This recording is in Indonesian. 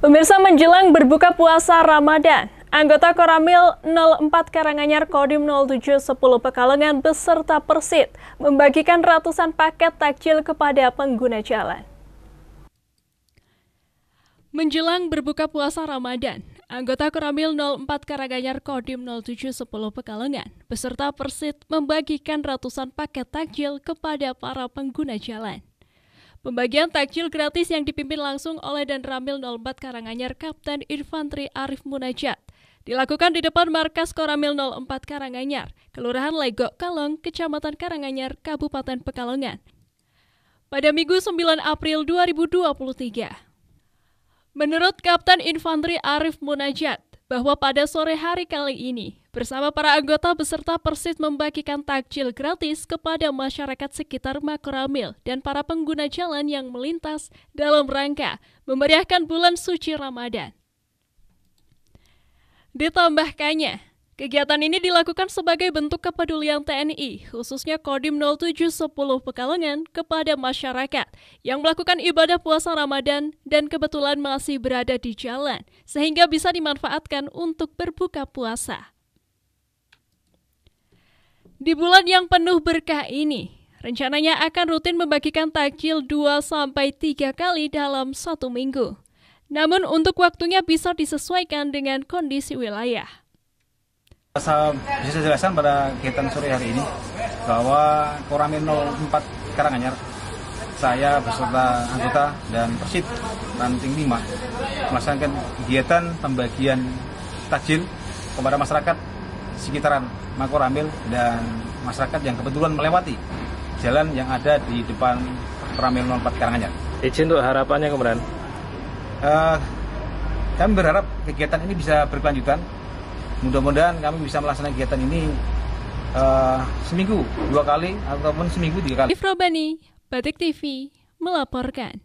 Pemirsa menjelang berbuka puasa Ramadan, anggota Koramil 04 Karanganyar Kodim 0710 Pekalongan beserta Persit membagikan ratusan paket takjil kepada pengguna jalan. Menjelang berbuka puasa Ramadan, anggota Koramil 04 Karanganyar Kodim 0710 Pekalongan beserta Persit membagikan ratusan paket takjil kepada para pengguna jalan. Pembagian takjil gratis yang dipimpin langsung oleh dan Ramil 04 Karanganyar Kapten Infantri Arif Munajat dilakukan di depan markas Koramil 04 Karanganyar, Kelurahan Legok Kalong, Kecamatan Karanganyar, Kabupaten Pekalongan. Pada Minggu 9 April 2023. Menurut Kapten Infantri Arif Munajat, bahwa pada sore hari kali ini bersama para anggota beserta Persit membagikan takjil gratis kepada masyarakat sekitar Makoramil dan para pengguna jalan yang melintas dalam rangka memeriahkan bulan suci Ramadan. Ditambahkannya, kegiatan ini dilakukan sebagai bentuk kepedulian TNI, khususnya Kodim 0710 Pekalongan, kepada masyarakat yang melakukan ibadah puasa Ramadan dan kebetulan masih berada di jalan, sehingga bisa dimanfaatkan untuk berbuka puasa. Di bulan yang penuh berkah ini, rencananya akan rutin membagikan takjil 2-3 kali dalam satu minggu. Namun untuk waktunya bisa disesuaikan dengan kondisi wilayah. Saya bisa jelaskan pada kegiatan sore hari ini bahwa Koramil 04 Karanganyar, saya beserta anggota dan Persib Ranting 5 melaksanakan kegiatan pembagian takjil kepada masyarakat sekitaran Makoramil dan masyarakat yang kebetulan melewati jalan yang ada di depan Ramil 04 Karanganyar. Izin untuk harapannya kemudian? Uh, eh, kami berharap kegiatan ini bisa berkelanjutan. Mudah-mudahan kami bisa melaksanakan kegiatan ini uh, seminggu dua kali ataupun seminggu tiga kali. Ifrobani, Batik TV, melaporkan.